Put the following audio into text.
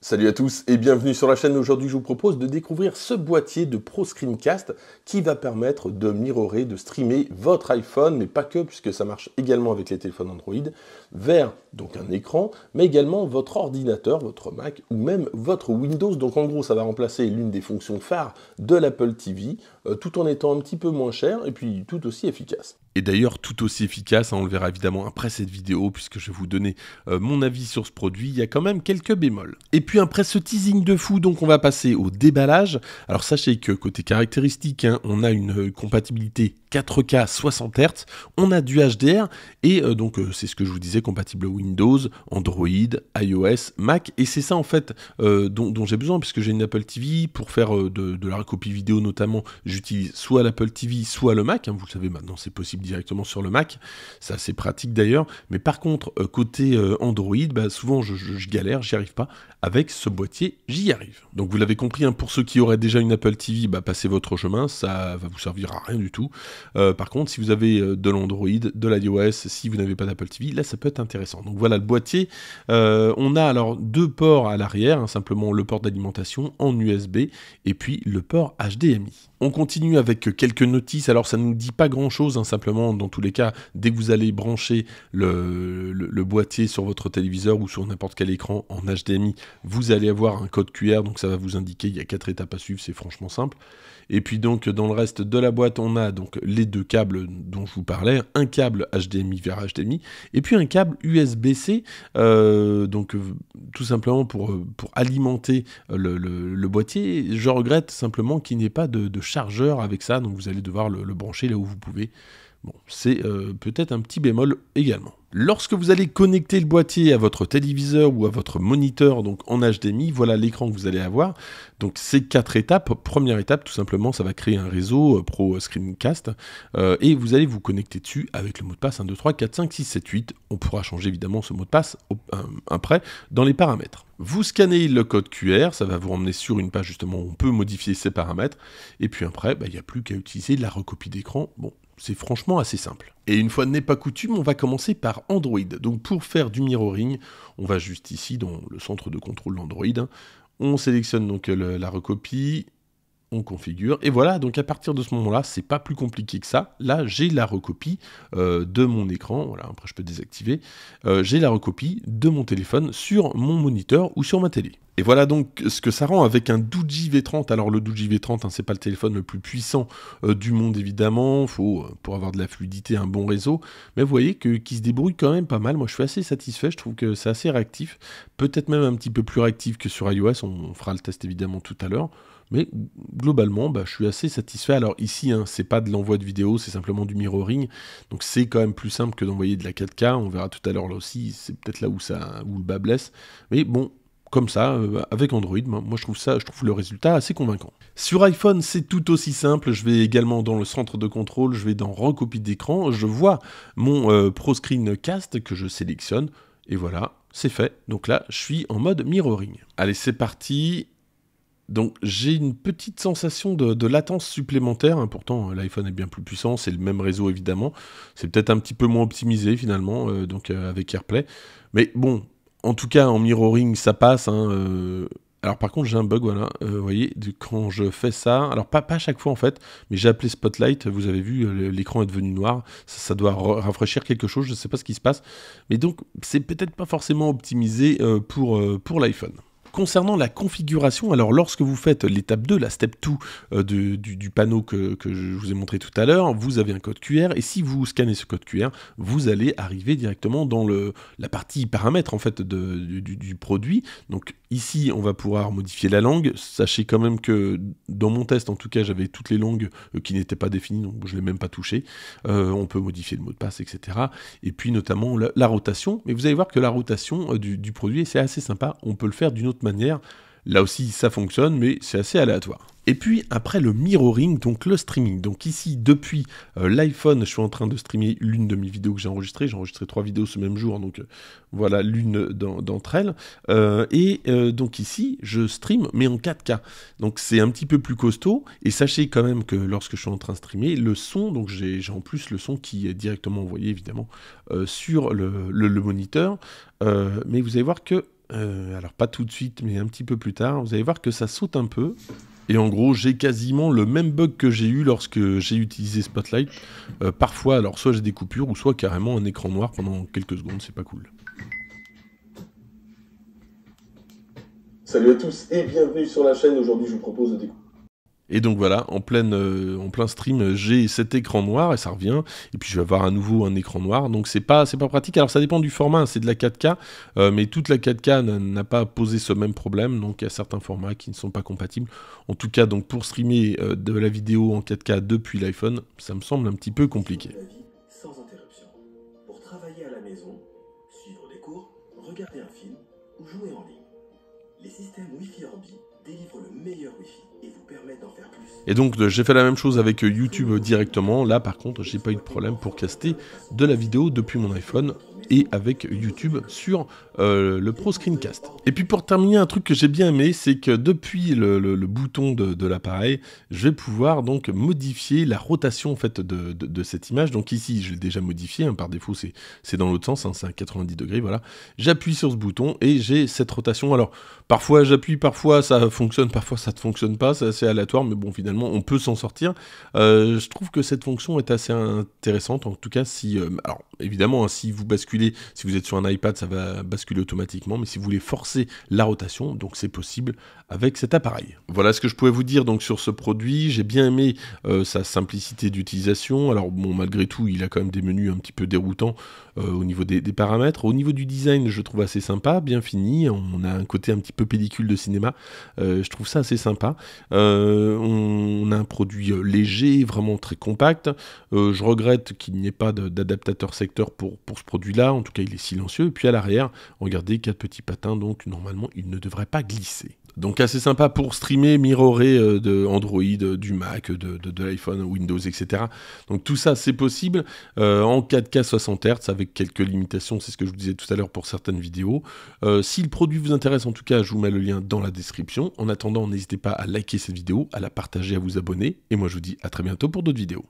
Salut à tous et bienvenue sur la chaîne. Aujourd'hui, je vous propose de découvrir ce boîtier de Pro Screencast qui va permettre de mirrorer, de streamer votre iPhone, mais pas que, puisque ça marche également avec les téléphones Android, vers donc un écran, mais également votre ordinateur, votre Mac ou même votre Windows. Donc en gros, ça va remplacer l'une des fonctions phares de l'Apple TV, euh, tout en étant un petit peu moins cher et puis tout aussi efficace et d'ailleurs tout aussi efficace, hein, on le verra évidemment après cette vidéo puisque je vais vous donner euh, mon avis sur ce produit, il y a quand même quelques bémols. Et puis après ce teasing de fou, donc on va passer au déballage. Alors sachez que côté caractéristique hein, on a une euh, compatibilité 4K 60 Hz, on a du HDR et euh, donc c'est ce que je vous disais compatible Windows, Android, iOS, Mac et c'est ça en fait dont, j'ai besoin puisque j'ai une Apple TV pour faire de, la copie vidéo notamment, j'utilise soit l'Apple TV soit le Mac, hein. vous le savez maintenant c'est possible directement sur le Mac. ça C'est pratique d'ailleurs. Mais par contre, euh, côté euh, Android, bah, souvent je, galère, j'y arrive pas. Avec ce boîtier, j'y arrive. Donc vous l'avez compris, hein, pour ceux qui auraient déjà une Apple TV, bah, passez votre chemin, ça va vous servir à rien du tout. Euh, par contre, si vous avez de l'Android, de l'iOS, si vous n'avez pas d'Apple TV, là ça peut être intéressant. Donc voilà le boîtier. on a alors deux ports à l'arrière, hein, simplement le port d'alimentation en USB et puis le port HDMI. On continue avec quelques notices. Alors ça nous dit pas grand chose, hein, simplement dans tous les cas, dès que vous allez brancher le, le boîtier sur votre téléviseur ou sur n'importe quel écran en HDMI, vous allez avoir un code QR, donc ça va vous indiquer, il y a quatre étapes à suivre, c'est franchement simple. Et puis donc dans le reste de la boîte, on a donc les deux câbles dont je vous parlais, un câble HDMI vers HDMI, et puis un câble USB-C, euh, donc euh, tout simplement pour, euh, pour alimenter le, boîtier. Je regrette simplement qu'il n'y ait pas de, chargeur avec ça, donc vous allez devoir le, brancher là où vous pouvez. Bon, c'est peut-être un petit bémol également. Lorsque vous allez connecter le boîtier à votre téléviseur ou à votre moniteur, donc en HDMI, voilà l'écran que vous allez avoir. Donc ces quatre étapes. Première étape, tout simplement, ça va créer un réseau euh, Pro Screencast euh, et vous allez vous connecter dessus avec le mot de passe 1, 2, 3, 4, 5, 6, 7, 8. On pourra changer évidemment ce mot de passe euh, après dans les paramètres. Vous scannez le code QR, ça va vous emmener sur une page justement où on peut modifier ces paramètres. Et puis après, bah, il n'y a plus qu'à utiliser la recopie d'écran. Bon, c'est franchement assez simple. Et une fois n'est pas coutume, on va commencer par Android. Donc pour faire du mirroring, on va juste ici dans le centre de contrôle Android On sélectionne donc la recopie, on configure, et voilà, donc à partir de ce moment-là, c'est pas plus compliqué que ça. Là, j'ai la recopie euh, de mon écran, voilà, après je peux désactiver, euh, j'ai la recopie de mon téléphone sur mon moniteur ou sur ma télé. Et voilà donc ce que ça rend avec un Doogee V30. Alors le Doogee V30, ce c'est pas le téléphone le plus puissant euh, du monde évidemment, faut euh, pour avoir de la fluidité un bon réseau, mais vous voyez que qui se débrouille quand même pas mal. Moi je suis assez satisfait, je trouve que c'est assez réactif, peut-être même un petit peu plus réactif que sur iOS. On, fera le test évidemment tout à l'heure. Mais globalement, bah, je suis assez satisfait. Alors ici, ce hein, c'est pas de l'envoi de vidéo, c'est simplement du mirroring. Donc c'est quand même plus simple que d'envoyer de la 4K. On verra tout à l'heure là aussi, c'est peut-être là où, ça, où le bas blesse. Mais bon, comme ça, euh, avec Android. Moi, je trouve ça, je trouve le résultat assez convaincant. Sur iPhone, c'est tout aussi simple. Je vais également dans le centre de contrôle, je vais dans Recopie d'écran, je vois mon euh, ProScreen Cast que je sélectionne, et voilà, c'est fait. Donc là, je suis en mode mirroring. Allez, c'est parti. Donc j'ai une petite sensation de, latence supplémentaire, pourtant hein, l'iPhone est bien plus puissant, c'est le même réseau évidemment, c'est peut-être un petit peu moins optimisé finalement, euh, donc avec AirPlay, mais bon, en tout cas, en mirroring, ça passe. Hein, euh. Alors par contre j'ai un bug voilà, euh, vous voyez, quand je fais ça, alors pas, à chaque fois en fait, mais j'ai appelé Spotlight, vous avez vu euh, l'écran est devenu noir, ça, doit rafraîchir quelque chose, je ne sais pas ce qui se passe, mais donc c'est peut-être pas forcément optimisé pour, pour l'iPhone concernant la configuration, alors lorsque vous faites l'étape 2, la step 2 euh, du, panneau que, je vous ai montré tout à l'heure, vous avez un code QR et si vous scannez ce code QR, vous allez arriver directement dans le, la partie paramètres en fait du, produit. Donc ici, on va pouvoir modifier la langue. Sachez quand même que dans mon test, en tout cas, j'avais toutes les langues euh, qui n'étaient pas définies, donc je ne l'ai même pas touché. Euh, on peut modifier le mot de passe, etc. Et puis notamment la, rotation. Mais vous allez voir que la rotation du, du produit, c'est assez sympa. On peut le faire d'une autre manière Là aussi, ça fonctionne, mais c'est assez aléatoire. Et puis après le mirroring, donc le streaming. Donc ici, depuis euh, l'iPhone, je suis en train de streamer l'une de mes vidéos que j'ai enregistrées. J'ai enregistré trois vidéos ce même jour, donc euh, voilà l'une d'entre elles. Euh, et donc ici, je stream, mais en 4K. Donc c'est un petit peu plus costaud. Et sachez quand même que lorsque je suis en train de streamer, le son, donc j'ai en plus le son qui est directement envoyé évidemment sur le, le moniteur. mais vous allez voir que euh, alors pas tout de suite, mais un petit peu plus tard, vous allez voir que ça saute un peu. Et en gros, j'ai quasiment le même bug que j'ai eu lorsque j'ai utilisé Spotlight. Euh, parfois, alors soit j'ai des coupures, ou soit carrément un écran noir pendant quelques secondes, c'est pas cool. Salut à tous et bienvenue sur la chaîne. Aujourd'hui, je vous propose de découvrir et donc voilà, en, pleine, euh, en plein stream, j'ai cet écran noir et ça revient. Et puis je vais avoir à nouveau un écran noir. Donc c'est pas, pas pratique. Alors ça dépend du format, hein, c'est de la 4K. Euh, mais toute la 4K n'a pas posé ce même problème. Donc il y a certains formats qui ne sont pas compatibles. En tout cas, donc pour streamer euh, de la vidéo en 4K depuis l'iPhone, ça me semble un petit peu compliqué. Pour travailler à la maison, suivre des cours, regarder un film ou jouer en ligne. Les systèmes Wi-Fi Orbi le meilleur et permet Et donc j'ai fait la même chose avec YouTube directement. Là par contre j'ai pas eu de problème pour caster de la vidéo depuis mon iPhone et avec YouTube sur euh, le Pro Screencast. Et puis pour terminer, un truc que j'ai bien aimé, c'est que depuis le, bouton de, l'appareil, je vais pouvoir donc modifier la rotation en fait de, cette image. Donc ici, je l'ai déjà modifié, hein, par défaut c'est dans l'autre sens, hein, c'est à 90 degrés, voilà. J'appuie sur ce bouton et j'ai cette rotation. Alors parfois j'appuie, parfois ça fonctionne, parfois ça ne fonctionne pas, c'est assez aléatoire, mais bon finalement on peut s'en sortir. Euh, je trouve que cette fonction est assez intéressante, en tout cas si... Euh, alors évidemment, hein, si vous basculez si vous êtes sur un iPad, ça va basculer automatiquement, mais si vous voulez forcer la rotation, donc c'est possible avec cet appareil. Voilà ce que je pouvais vous dire donc sur ce produit. J'ai bien aimé euh, sa simplicité d'utilisation. Alors bon, malgré tout, il a quand même des menus un petit peu déroutants euh, au niveau des, paramètres. Au niveau du design, je trouve assez sympa, bien fini. On a un côté un petit peu pellicule de cinéma. Euh, je trouve ça assez sympa. On, on, a un produit léger, vraiment très compact. je regrette qu'il n'y ait pas d'adaptateur secteur pour, pour ce produit-là en tout cas, il est silencieux. Puis à l'arrière, regardez, quatre petits patins, donc normalement, il ne devrait pas glisser. Donc assez sympa pour streamer, mirrorer euh, de Android, euh, du Mac, de, l'iPhone, Windows, etc. Donc tout ça, c'est possible euh, en 4K 60 Hz avec quelques limitations, c'est ce que je vous disais tout à l'heure pour certaines vidéos. si le produit vous intéresse, en tout cas, je vous mets le lien dans la description. En attendant, n'hésitez pas à liker cette vidéo, à la partager, à vous abonner. Et moi, je vous dis à très bientôt pour d'autres vidéos.